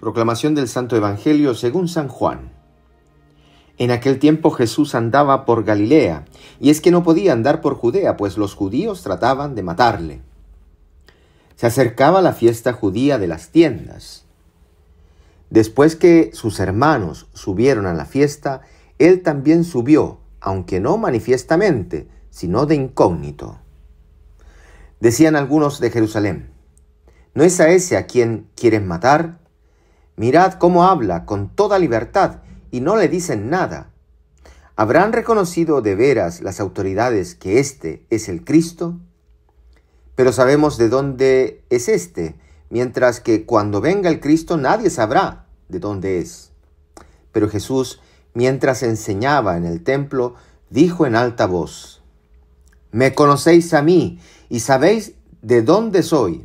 Proclamación del Santo Evangelio según San Juan. En aquel tiempo Jesús andaba por Galilea, y es que no podía andar por Judea, pues los judíos trataban de matarle. Se acercaba la fiesta judía de las tiendas. Después que sus hermanos subieron a la fiesta, él también subió, aunque no manifiestamente, sino de incógnito. Decían algunos de Jerusalén, ¿no es a ese a quien quieren matar? Mirad cómo habla con toda libertad y no le dicen nada. ¿Habrán reconocido de veras las autoridades que este es el Cristo? Pero sabemos de dónde es este, mientras que cuando venga el Cristo nadie sabrá de dónde es. Pero Jesús, mientras enseñaba en el templo, dijo en alta voz, Me conocéis a mí y sabéis de dónde soy,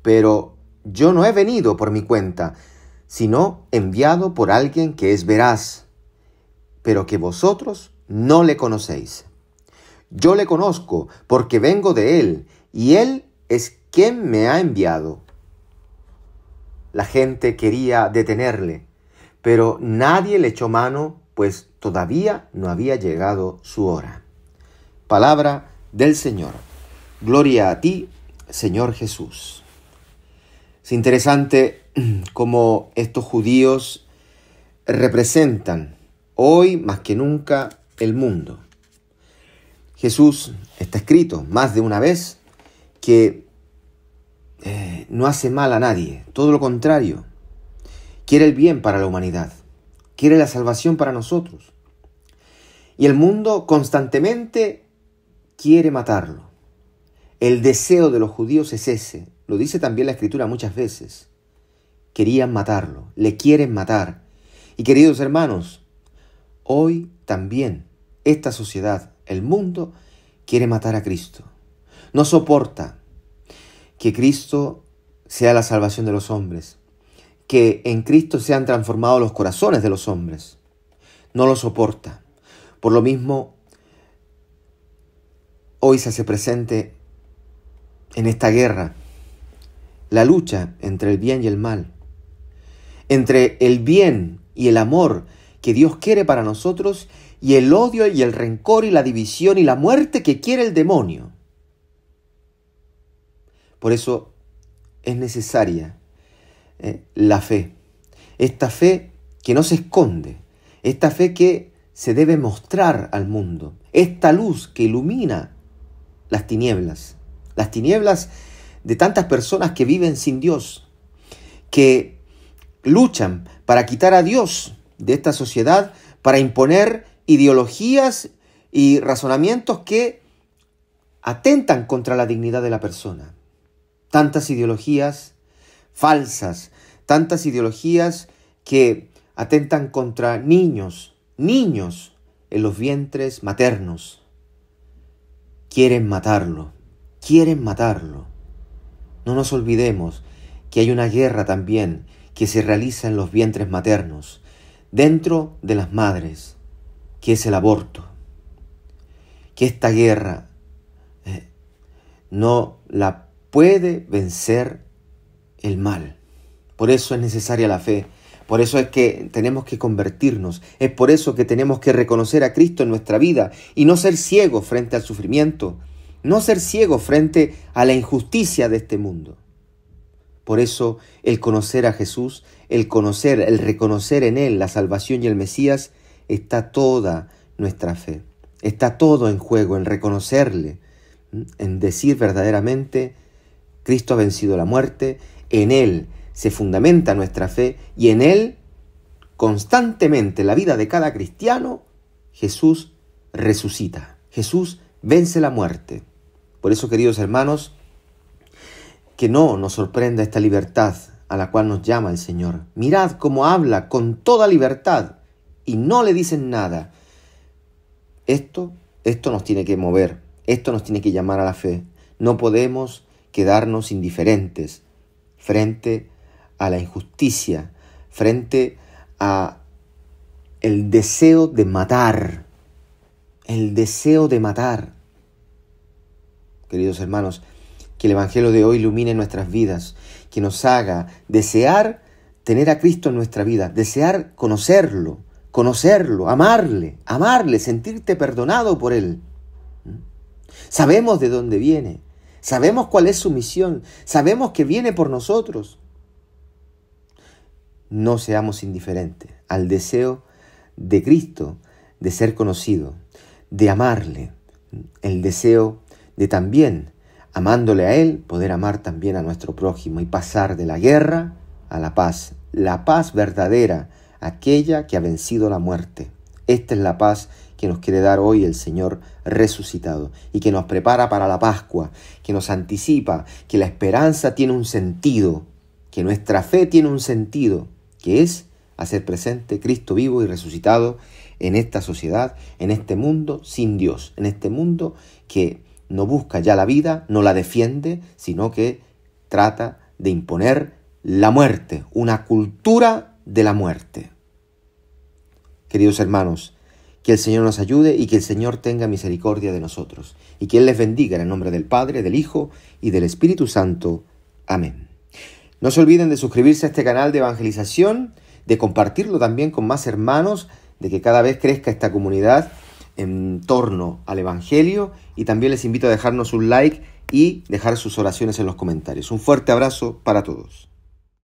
pero yo no he venido por mi cuenta, sino enviado por alguien que es veraz, pero que vosotros no le conocéis. Yo le conozco porque vengo de él, y él es quien me ha enviado. La gente quería detenerle, pero nadie le echó mano, pues todavía no había llegado su hora. Palabra del Señor. Gloria a ti, Señor Jesús. Es interesante cómo estos judíos representan hoy más que nunca el mundo. Jesús está escrito más de una vez que eh, no hace mal a nadie, todo lo contrario, quiere el bien para la humanidad, quiere la salvación para nosotros. Y el mundo constantemente quiere matarlo. El deseo de los judíos es ese, lo dice también la escritura muchas veces. Querían matarlo, le quieren matar. Y queridos hermanos, hoy también esta sociedad, el mundo, quiere matar a Cristo. No soporta que Cristo sea la salvación de los hombres, que en Cristo sean transformados los corazones de los hombres. No lo soporta. Por lo mismo, hoy se hace presente en esta guerra la lucha entre el bien y el mal, entre el bien y el amor que Dios quiere para nosotros y el odio y el rencor y la división y la muerte que quiere el demonio. Por eso es necesaria eh, la fe, esta fe que no se esconde, esta fe que se debe mostrar al mundo, esta luz que ilumina las tinieblas, las tinieblas de tantas personas que viven sin Dios, que luchan para quitar a Dios de esta sociedad, para imponer ideologías y razonamientos que atentan contra la dignidad de la persona. Tantas ideologías falsas, tantas ideologías que atentan contra niños, niños en los vientres maternos. Quieren matarlo, quieren matarlo. No nos olvidemos que hay una guerra también que se realiza en los vientres maternos, dentro de las madres, que es el aborto. Que esta guerra eh, no la puede vencer el mal. Por eso es necesaria la fe. Por eso es que tenemos que convertirnos, es por eso que tenemos que reconocer a Cristo en nuestra vida y no ser ciegos frente al sufrimiento, no ser ciego frente a la injusticia de este mundo. Por eso el conocer a Jesús, el conocer, el reconocer en Él la salvación y el Mesías, está toda nuestra fe. Está todo en juego, en reconocerle, en decir verdaderamente, Cristo ha vencido la muerte, en Él se fundamenta nuestra fe y en Él constantemente la vida de cada cristiano, Jesús resucita, Jesús vence la muerte. Por eso, queridos hermanos, que no nos sorprenda esta libertad a la cual nos llama el Señor. Mirad cómo habla con toda libertad y no le dicen nada. Esto, esto nos tiene que mover, esto nos tiene que llamar a la fe. No podemos quedarnos indiferentes frente a la injusticia, frente a el deseo de matar, el deseo de matar queridos hermanos, que el Evangelio de hoy ilumine nuestras vidas, que nos haga desear tener a Cristo en nuestra vida, desear conocerlo, conocerlo, amarle, amarle, sentirte perdonado por Él. ¿Mm? Sabemos de dónde viene, sabemos cuál es su misión, sabemos que viene por nosotros. No seamos indiferentes al deseo de Cristo de ser conocido, de amarle, ¿Mm? el deseo de también, amándole a Él, poder amar también a nuestro prójimo y pasar de la guerra a la paz, la paz verdadera, aquella que ha vencido la muerte. Esta es la paz que nos quiere dar hoy el Señor resucitado y que nos prepara para la Pascua, que nos anticipa que la esperanza tiene un sentido, que nuestra fe tiene un sentido, que es hacer presente Cristo vivo y resucitado en esta sociedad, en este mundo sin Dios, en este mundo que no busca ya la vida, no la defiende, sino que trata de imponer la muerte, una cultura de la muerte. Queridos hermanos, que el Señor nos ayude y que el Señor tenga misericordia de nosotros, y que Él les bendiga en el nombre del Padre, del Hijo y del Espíritu Santo. Amén. No se olviden de suscribirse a este canal de evangelización, de compartirlo también con más hermanos, de que cada vez crezca esta comunidad en torno al Evangelio y también les invito a dejarnos un like y dejar sus oraciones en los comentarios. Un fuerte abrazo para todos.